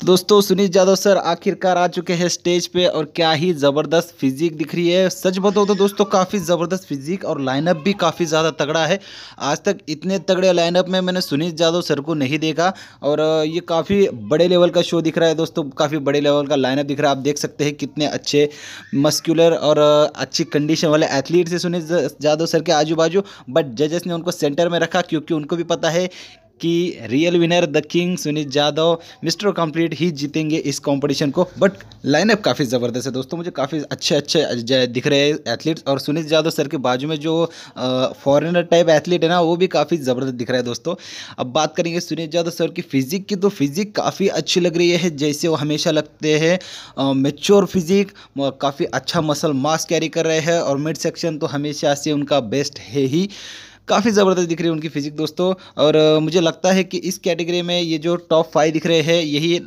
तो दोस्तों सुनील यादव सर आखिरकार आ चुके हैं स्टेज पे और क्या ही ज़बरदस्त फिजिक दिख रही है सच बताओ तो दोस्तों काफ़ी ज़बरदस्त फिजिक और लाइनअप भी काफ़ी ज़्यादा तगड़ा है आज तक इतने तगड़े लाइनअप में मैंने सुनील यादव सर को नहीं देखा और ये काफ़ी बड़े लेवल का शो दिख रहा है दोस्तों काफ़ी बड़े लेवल का लाइनअप दिख रहा है आप देख सकते हैं कितने अच्छे मस्क्यूलर और अच्छी कंडीशन वाले एथलीट है सुनील यादव सर के आजू बाजू बट जजेस ने उनको सेंटर में रखा क्योंकि उनको भी पता है कि real winner the king Sunit Yadav mister complete ही जीतेंगे इस कंपटीशन को बट लाइनअप काफ़ी ज़बरदस्त है दोस्तों मुझे काफ़ी अच्छे अच्छे दिख रहे हैं एथलीट्स और सुनीत यादव सर के बाजू में जो फॉरेनर टाइप एथलीट है ना वो भी काफ़ी ज़बरदस्त दिख रहा है दोस्तों अब बात करेंगे सुनीत यादव सर की फिजिक की तो फिजिक काफ़ी अच्छी लग रही है जैसे वो हमेशा लगते हैं मेच्योर फिजिक काफ़ी अच्छा मसल मास कैरी कर रहे हैं और मिड सेक्शन तो हमेशा से उनका बेस्ट है ही काफ़ी ज़बरदस्त दिख रही है उनकी फिजिक दोस्तों और मुझे लगता है कि इस कैटेगरी में ये जो टॉप फाइव दिख रहे हैं यही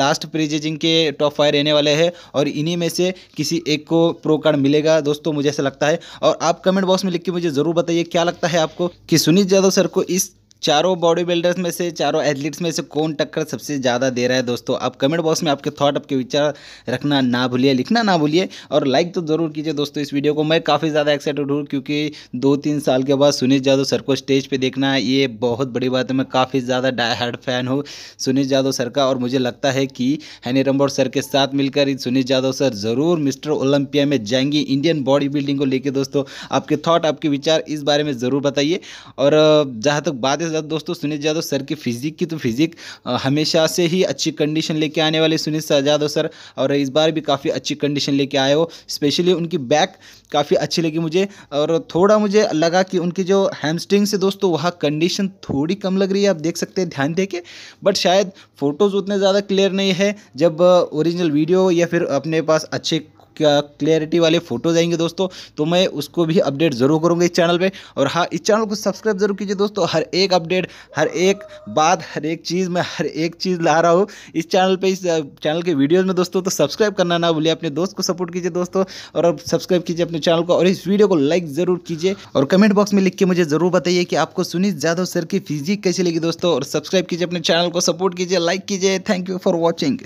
लास्ट प्रीजिंग के टॉप फाइव रहने वाले हैं और इन्हीं में से किसी एक को प्रो कार्ड मिलेगा दोस्तों मुझे ऐसा लगता है और आप कमेंट बॉक्स में लिख के मुझे ज़रूर बताइए क्या लगता है आपको कि सुनीत यादव सर को इस चारों बॉडी बिल्डर्स में से चारों एथलीट्स में से कौन टक्कर सबसे ज़्यादा दे रहा है दोस्तों आप कमेंट बॉक्स में आपके थॉट आपके विचार रखना ना भूलिए लिखना ना भूलिए और लाइक तो ज़रूर कीजिए दोस्तों इस वीडियो को मैं काफ़ी ज़्यादा एक्साइटेड हूँ क्योंकि दो तीन साल के बाद सुनील यादव सर को स्टेज पर देखना ये बहुत बड़ी बात है मैं काफ़ी ज़्यादा डाई हार्ड फैन हूँ सुनील यादव सर का और मुझे लगता है कि हैनी रंबोर सर के साथ मिलकर सुनील यादव सर ज़रूर मिस्टर ओलंपिया में जाएंगी इंडियन बॉडी बिल्डिंग को लेकर दोस्तों आपके थॉट आपके विचार इस बारे में ज़रूर बताइए और जहाँ तक बात साथ दोस्तों सुनील यादव सर की फिजिक की तो फिजिक हमेशा से ही अच्छी कंडीशन लेके आने वाले सुनील यादव सर और इस बार भी काफ़ी अच्छी कंडीशन लेके आए हो स्पेशली उनकी बैक काफ़ी अच्छी लगी मुझे और थोड़ा मुझे लगा कि उनकी जो हैमस्ट्रिंग से दोस्तों वहाँ कंडीशन थोड़ी कम लग रही है आप देख सकते हैं ध्यान दे के बट शायद फ़ोटोज़ उतने ज़्यादा क्लियर नहीं है जब ओरिजिनल वीडियो या फिर अपने पास अच्छे क्लियरिटी वाले फोटोज आएंगे दोस्तों तो मैं उसको भी अपडेट ज़रूर करूँगा इस चैनल पर और हाँ इस चैनल को सब्सक्राइब ज़रूर कीजिए दोस्तों हर एक अपडेट हर एक बात हर एक चीज़ मैं हर एक चीज़ ला रहा हूँ इस चैनल पर इस चैनल के वीडियोज़ में दोस्तों तो सब्सक्राइब करना ना भूलिए अपने दोस्त को सपोर्ट कीजिए दोस्तों और सब्सक्राइब कीजिए अपने चैनल को और इस वीडियो को लाइक ज़रूर कीजिए और कमेंट बॉक्स में लिख के मुझे ज़रूर बताइए कि आपको सुनीत जाधव सर की फिजिक कैसी लगी दोस्तों और सब्सक्राइब कीजिए अपने चैनल को सपोर्ट कीजिए लाइक कीजिए थैंक यू फॉर वॉचिंग